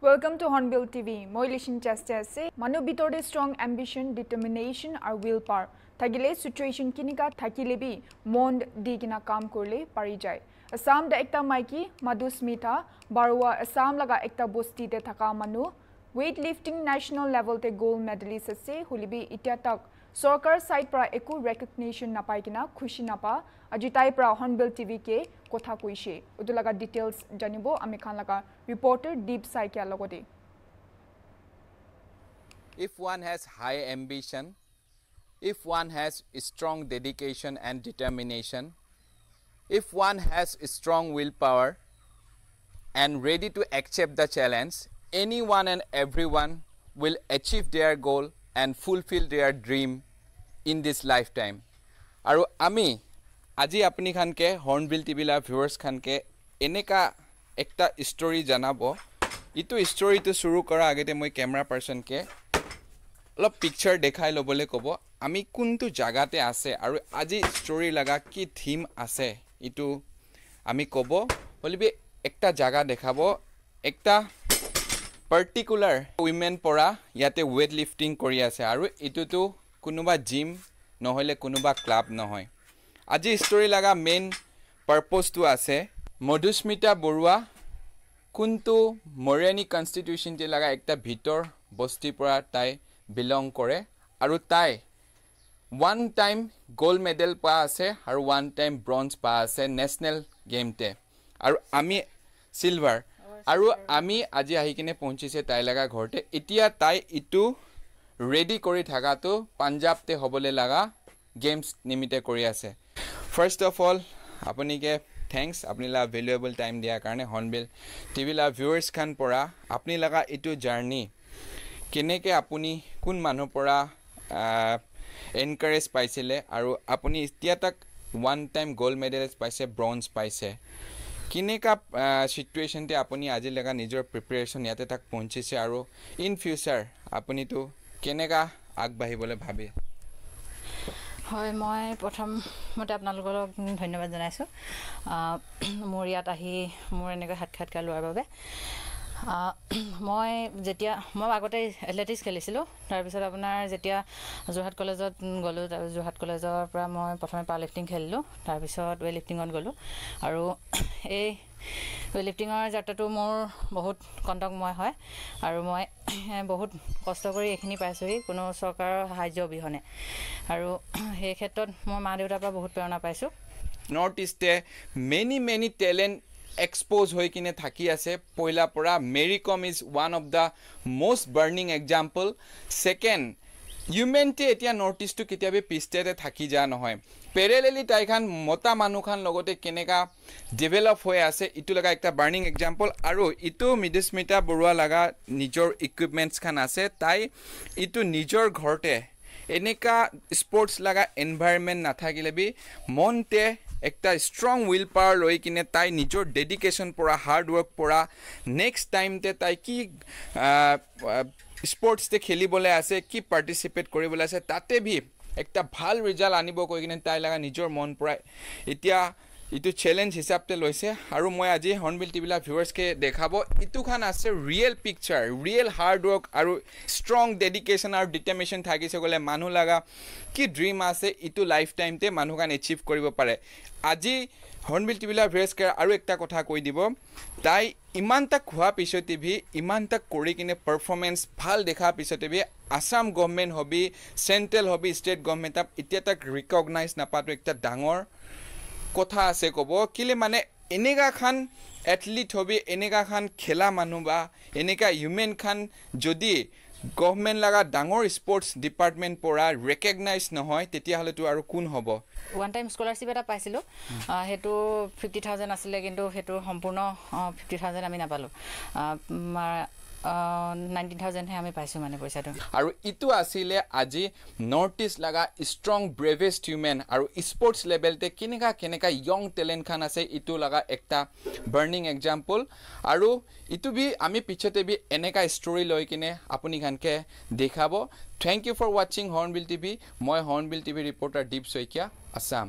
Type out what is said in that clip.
Welcome to Hornbill TV. মই লিশিন চেষ্টে আছে মানুহ ভিতৰতে ষ্ট্ৰং এম্বিশ্যন ডিটাৰমিনেশ্যন আৰু উইল পাৱাৰ থাকিলে চিটুৱেশ্যন কেনেকুৱা থাকিলে বি মন দি কিনে কাম কৰিলে পাৰি যায় আছামত এটা মাইকী মাধুস্মিতা বাৰুৱা আছাম লগা এটা বস্তিতে থকা মানুহ ৱেইট লিফটিং নেশ্যনেল লেভেলতে গ'ল্ড মেডেলিষ্ট আছে হ'লে বি এতিয়া তাক চৰকাৰ চাইড পৰা একো ৰেকগনেশ্যন নাপায় কিনা খুচি নাপা আজি তাইৰ পৰা হৰ্ণবিল টি ভি কে কথা কৈছে এইটো লগা ডিটেইলছ জানিব আমি খান লগা ৰিপৰ্টাৰ দীপ শইকীয়াৰ লগতে if one has high ambition if one has strong dedication and determination if one has strong will power and ready to accept the challenge any one and every one will achieve their goal and fulfil their dream in this life time আৰু আমি আজি আপুনি খানকে hornbill TV live viewers খানকে এনেকুৱা এটা story জনাব ইটো ষ্টৰিটো শুৰু কৰাৰ আগতে মই কেমেৰা পাৰ্চনকে অলপ পিকচাৰ দেখাই ল'বলৈ ক'ব আমি কোনটো জেগাতে আছে আৰু আজি ষ্টৰি লগা কি থিম আছে ইটো আমি ক'ব হ'লেবি একটা জেগা দেখাব এটা পাৰ্টিকুলাৰ উইমেন পৰা ইয়াতে ৱেইট লিফটিং কৰি আছে আৰু এইটোতো কোনোবা জিম নহ'লে কোনোবা ক্লাব নহয় আজি ষ্টৰি লগা মেইন পাৰ্পজটো আছে মধুস্মিতা বৰুৱা কোনটো মৰিয়ানী কনষ্টিটিউশ্যনটি লগা একটা ভিতৰ বস্তিৰ পৰা তাই বিলং কৰে আৰু তাই ওৱান টাইম গ'ল্ড মেডেল পোৱা আছে আৰু ওৱান টাইম ব্ৰঞ্জ পোৱা আছে নেশ্যনেল গেমতে আৰু আমি ছিলভাৰ আৰু আমি আজি আহি কিনে পহঁচিছে তাই লগা ঘৰতে এতিয়া তাই ইটো ৰেডি কৰি থকাটো পাঞ্জাবতে হ'বলৈ লগা গেমছ নিমিত্তে কৰি আছে ফাৰ্ষ্ট অফ অল আপুনিকে থেংকছ আপুনি লগা ভেলুৱেবল টাইম দিয়াৰ কাৰণে হৰ্ণবিল টি ভি লগা ভিউৱাৰ্ছখন পৰা আপুনি লগা এইটো জাৰ্ণি কেনেকৈ আপুনি কোন মানুহৰ পৰা এনকাৰেজ পাইছিলে আৰু আপুনি এতিয়া তাক ওৱান টাইম গ'ল্ড মেডেলছ পাইছে ব্ৰঞ্জ পাইছে কেনেকুৱা ছিটুৱেশ্যনতে আপুনি আজিলৈকে নিজৰ প্ৰিপেৰেশ্যন ইয়াতে তাক পহঁচিছে আৰু ইন ফিউচাৰ আপুনিতো কেনেকা আগবাঢ়িবলৈ ভাবে হয় মই প্ৰথমতে আপোনালোকক ধন্যবাদ জনাইছোঁ মোৰ ইয়াত আহি মোৰ এনেকৈ সাক্ষাৎকাৰ লোৱাৰ বাবে মই যেতিয়া মই আগতে এথলেটিক্স খেলিছিলোঁ তাৰপিছত আপোনাৰ যেতিয়া যোৰহাট কলেজত গ'লোঁ যোৰহাট কলেজৰ পৰা মই প্ৰথমে পাৱাৰ লিফটিং খেলিলোঁ তাৰপিছত ৱেইট লিফটিঙত গ'লোঁ আৰু এই ৱেইট লিফটিঙৰ যাত্ৰাটো মোৰ বহুত কণ্টকময় হয় আৰু মই বহুত কষ্ট কৰি এইখিনি পাইছোঁহি কোনো চৰকাৰৰ সাহাৰ্য অবিহনে আৰু সেই ক্ষেত্ৰত মই মা দেউতাৰ পৰা বহুত প্ৰেৰণা পাইছোঁ নৰ্থ ইষ্টে মেনি মেনি টেলেণ্ট এক্সপ'জ হৈ কিনে থাকি আছে পহিলাৰ পৰা Mary Kom is one of the most burning example second humanity এতিয়া নৰ্থ ইষ্টটো কেতিয়াবা পিষ্টেতে থাকি যোৱা নহয় পেৰেলেলি তাইখন মতা মানুহখন লগতে কেনেকুৱা ডেভেলপ হৈ আছে ইটো লগা এটা বাৰ্ণিং এক্সাম্পল আৰু ইটো মৃদুস্মিতা বৰুৱা লগা নিজৰ ইকুইপমেণ্টছখন আছে তাই ইটো নিজৰ ঘৰতে এনেকুৱা স্পৰ্টছ লগা এনভাইৰমেণ্ট নাথাকিলে বি মনতে এটা ষ্ট্ৰং উইল পাৱাৰ লৈ কিনে তাই নিজৰ ডেডিকেশ্যন পৰা হাৰ্ড ৱৰ্ক পৰা নেক্সট টাইমতে তাই কি স্পৰ্টছতে খেলিবলৈ আছে কি পাৰ্টিচিপেট কৰিবলৈ আছে তাতে বি এটা ভাল ৰিজাল্ট আনিব কৈ কিনে তাই লগা নিজৰ মন পৰাই এতিয়া ইটো চেলেঞ্জ হিচাপতে লৈছে আৰু মই আজি হৰ্ণবিল টিভিলা ভিউৱাৰ্ছকে দেখাব ইটোখন আছে ৰিয়েল পিকচাৰ ৰিয়েল হাৰ্ডৱৰ্ক আৰু ষ্ট্ৰং ডেডিকেশ্যন আৰু ডিটাৰমিনেশ্যন থাকিছে গ'লে মানুহ লগা কি ড্ৰিম আছে ইটো লাইফ টাইমতে মানুহখন এচিভ কৰিব পাৰে আজি হৰ্ণবিল টিভিলা ভিউৱাৰ্ছকে আৰু এটা কথা কৈ দিব তাই ইমানটা খোৱা পিছত টিভি ইমানটা কৰি কিনে পাৰফৰ্মেঞ্চ ভাল দেখা পিছত টিভি আছাম গভমেণ্ট হবি চেণ্ট্ৰেল হবি ষ্টেট গভমেণ্টক এতিয়া তাক ৰিকগনাইজ নাপাতো এটা ডাঙৰ কথা আছে ক'ব কেলে মানে এনেকুৱাখন এথলিট হবি এনেকুৱাখন খেলা মানুহ বা এনেকুৱা হিউমেনখন যদি গভমেণ্ট লগা ডাঙৰ স্পৰ্টছ ডিপাৰ্টমেণ্ট পৰা ৰেকগনাইজ নহয় তেতিয়াহ'লেতো আৰু কোন হ'ব ওৱান টাইম স্কলাৰশ্বিপ এটা পাইছিলোঁ সেইটো ফিফটি থাউজেণ্ড আছিলে কিন্তু সেইটো সম্পূৰ্ণ ফিফটি থাউজেণ্ড আমি নাপালোঁ নাইনটিন থাউজেণ্ডহে আমি পাইছোঁ মানে পইচাটো আৰু ইটো আছিলে আজি নৰ্থ ইষ্ট লগা ষ্ট্ৰং ব্ৰেভেষ্ট হিউমেন আৰু স্পৰ্টছ লেভেলতে কেনেকুৱা কেনেকুৱা য়ং টেলেণ্টখন আছে ইটো লগা এটা বাৰ্ণিং এক্সাম্পল আৰু ইটো বি আমি পিছতে বি এনেকুৱা ষ্টৰি লৈ কিনে আপুনি খানকে দেখাব থেংক ইউ ফৰ ৱাটচিং হৰ্ণবিল টিভি মই Hornbill TV reporter Deep Saikia Assam